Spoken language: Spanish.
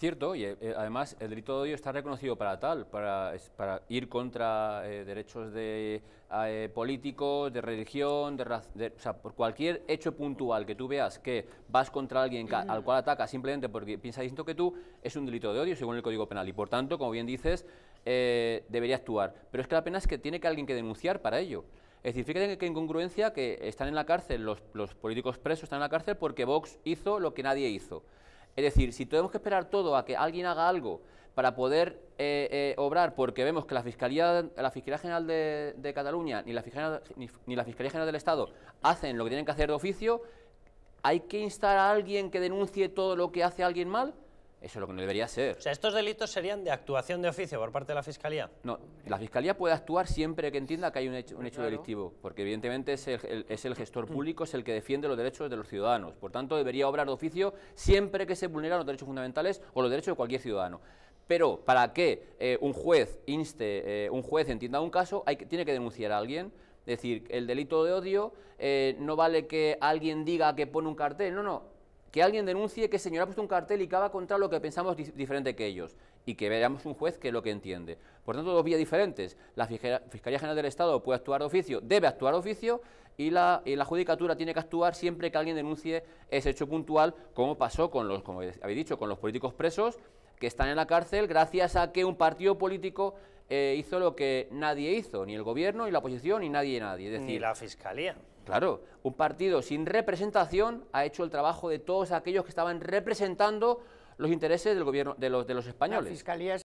Cierto, y eh, eh, además el delito de odio está reconocido para tal, para, para ir contra eh, derechos de ah, políticos, de religión, de, raza o sea, por cualquier hecho puntual que tú veas que vas contra alguien al cual ataca simplemente porque piensa distinto que tú, es un delito de odio según el Código Penal y por tanto, como bien dices, debería actuar. Pero es que la pena es que tiene que alguien que denunciar para ello. Es decir, fíjate qué incongruencia que están en la cárcel, los, los políticos presos están en la cárcel porque Vox hizo lo que nadie hizo. Es decir, si tenemos que esperar todo a que alguien haga algo para poder eh, eh, obrar, porque vemos que la Fiscalía, la Fiscalía General de, Cataluña ni la, Fiscalía, ni la Fiscalía General del Estado hacen lo que tienen que hacer de oficio, ¿hay que instar a alguien que denuncie todo lo que hace alguien mal? Eso es lo que no debería ser. O sea, ¿estos delitos serían de actuación de oficio por parte de la Fiscalía? No, la Fiscalía puede actuar siempre que entienda que hay un hecho, delictivo, porque evidentemente es el, gestor público, es el que defiende los derechos de los ciudadanos. Por tanto, debería obrar de oficio siempre que se vulneran los derechos fundamentales o los derechos de cualquier ciudadano. Pero para que eh, un juez inste, eh, un juez entienda un caso, hay que, tiene que denunciar a alguien, es decir, el delito de odio eh, no vale que alguien diga que pone un cartel, no, no, que alguien denuncie que el señor ha puesto un cartel y va contra lo que pensamos diferente que ellos, y que veamos un juez que es lo que entiende. Por tanto, dos vías diferentes. La Fiscalía General del Estado puede actuar de oficio, debe actuar de oficio, y la, la Judicatura tiene que actuar siempre que alguien denuncie ese hecho puntual, como pasó con los, como habéis dicho, con los políticos presos que están en la cárcel gracias a que un partido político eh, hizo lo que nadie hizo, ni el gobierno, ni la oposición, ni nadie, nadie. Es decir, ni la fiscalía. Claro, un partido sin representación ha hecho el trabajo de todos aquellos que estaban representando los intereses del gobierno de los, de los españoles.